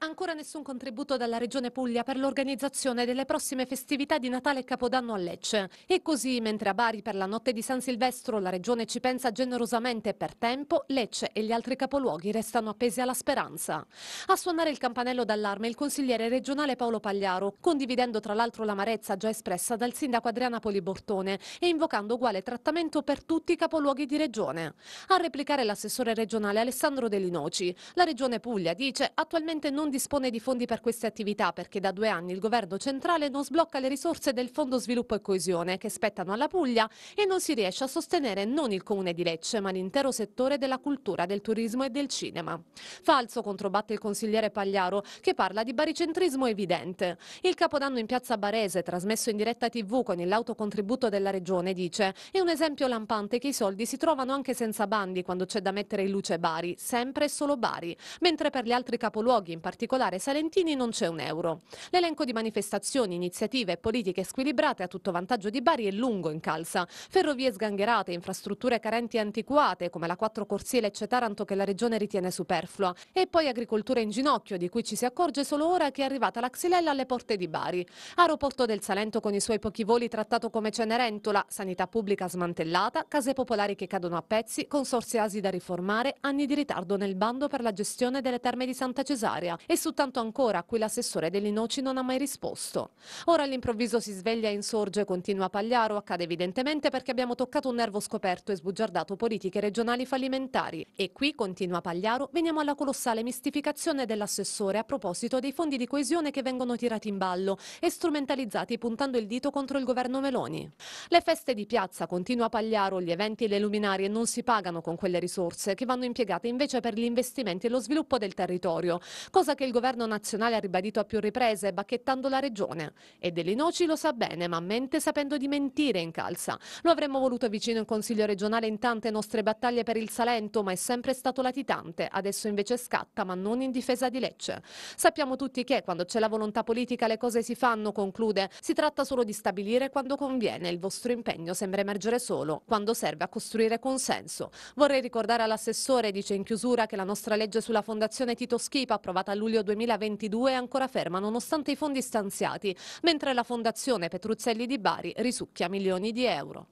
Ancora nessun contributo dalla Regione Puglia per l'organizzazione delle prossime festività di Natale e Capodanno a Lecce. E così, mentre a Bari per la notte di San Silvestro la Regione ci pensa generosamente per tempo, Lecce e gli altri capoluoghi restano appesi alla speranza. A suonare il campanello d'allarme il consigliere regionale Paolo Pagliaro, condividendo tra l'altro l'amarezza già espressa dal sindaco Adriana Polibortone e invocando uguale trattamento per tutti i capoluoghi di Regione. A replicare l'assessore regionale Alessandro Delinoci, la Regione Puglia dice attualmente non non dispone di fondi per queste attività perché da due anni il governo centrale non sblocca le risorse del Fondo Sviluppo e Coesione che spettano alla Puglia e non si riesce a sostenere non il comune di Lecce ma l'intero settore della cultura, del turismo e del cinema. Falso controbatte il consigliere Pagliaro che parla di baricentrismo evidente. Il capodanno in piazza Barese trasmesso in diretta tv con l'autocontributo della regione dice è un esempio lampante che i soldi si trovano anche senza bandi quando c'è da mettere in luce Bari, sempre e solo Bari, mentre per gli altri capoluoghi in particolare particolare Salentini non c'è un euro. L'elenco di manifestazioni, iniziative e politiche squilibrate a tutto vantaggio di Bari è lungo in calza. Ferrovie sgangherate, infrastrutture carenti e antiquate come la quattro Corsie Lecce Taranto che la regione ritiene superflua e poi agricoltura in ginocchio di cui ci si accorge solo ora che è arrivata la xylella alle porte di Bari. Aeroporto del Salento con i suoi pochi voli trattato come Cenerentola, sanità pubblica smantellata, case popolari che cadono a pezzi, consorzi asi da riformare, anni di ritardo nel bando per la gestione delle terme di Santa Cesarea e su tanto ancora a cui l'assessore delle noci non ha mai risposto. Ora all'improvviso si sveglia e insorge, continua Pagliaro, accade evidentemente perché abbiamo toccato un nervo scoperto e sbugiardato politiche regionali fallimentari. E qui, continua Pagliaro, veniamo alla colossale mistificazione dell'assessore a proposito dei fondi di coesione che vengono tirati in ballo e strumentalizzati puntando il dito contro il governo Meloni. Le feste di piazza, continua Pagliaro, gli eventi e le luminarie non si pagano con quelle risorse che vanno impiegate invece per gli investimenti e lo sviluppo del territorio, cosa che il governo nazionale ha ribadito a più riprese, bacchettando la regione. E delle noci lo sa bene, ma mente sapendo di mentire in calza. Lo avremmo voluto vicino in Consiglio regionale in tante nostre battaglie per il Salento, ma è sempre stato latitante. Adesso invece scatta, ma non in difesa di Lecce. Sappiamo tutti che quando c'è la volontà politica le cose si fanno, conclude. Si tratta solo di stabilire quando conviene. Il vostro impegno sembra emergere solo quando serve a costruire consenso. Vorrei ricordare all'assessore, dice in chiusura, che la nostra legge sulla fondazione Tito Schipa, approvata a luglio luglio 2022 è ancora ferma nonostante i fondi stanziati, mentre la Fondazione Petruzzelli di Bari risucchia milioni di euro.